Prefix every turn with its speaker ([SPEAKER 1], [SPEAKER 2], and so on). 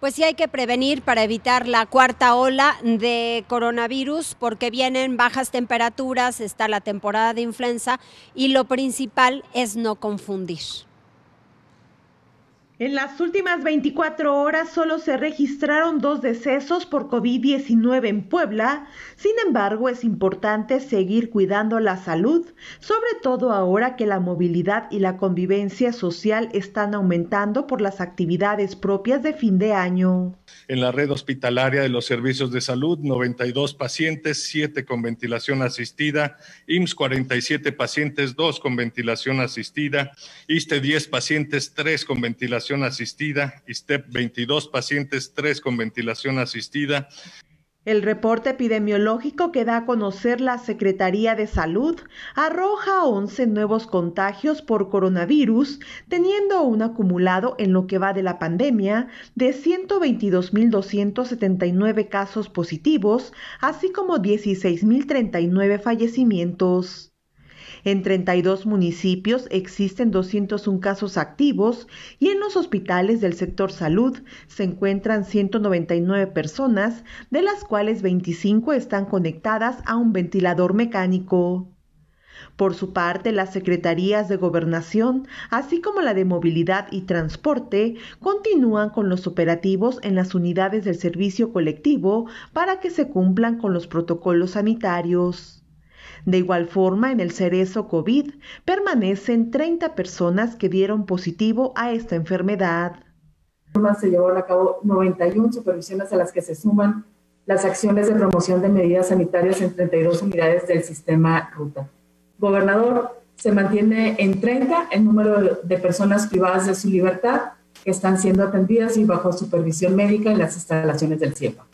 [SPEAKER 1] Pues sí hay que prevenir para evitar la cuarta ola de coronavirus porque vienen bajas temperaturas, está la temporada de influenza y lo principal es no confundir. En las últimas 24 horas solo se registraron dos decesos por COVID-19 en Puebla. Sin embargo, es importante seguir cuidando la salud, sobre todo ahora que la movilidad y la convivencia social están aumentando por las actividades propias de fin de año.
[SPEAKER 2] En la red hospitalaria de los servicios de salud, 92 pacientes, 7 con ventilación asistida, IMSS 47 pacientes, 2 con ventilación asistida, ISTE 10 pacientes, 3 con ventilación asistida, step 22 pacientes, 3 con ventilación asistida.
[SPEAKER 1] El reporte epidemiológico que da a conocer la Secretaría de Salud arroja 11 nuevos contagios por coronavirus, teniendo un acumulado en lo que va de la pandemia de 122.279 casos positivos, así como 16.039 fallecimientos. En 32 municipios existen 201 casos activos y en los hospitales del sector salud se encuentran 199 personas, de las cuales 25 están conectadas a un ventilador mecánico. Por su parte, las secretarías de gobernación, así como la de movilidad y transporte, continúan con los operativos en las unidades del servicio colectivo para que se cumplan con los protocolos sanitarios. De igual forma, en el cerezo COVID permanecen 30
[SPEAKER 3] personas que dieron positivo a esta enfermedad. Se llevaron a cabo 91 supervisiones a las que se suman las acciones de promoción de medidas sanitarias en 32 unidades del sistema Ruta. Gobernador, se mantiene en 30 el número de personas privadas de su libertad que están siendo atendidas y bajo supervisión médica en las instalaciones del CIEPA.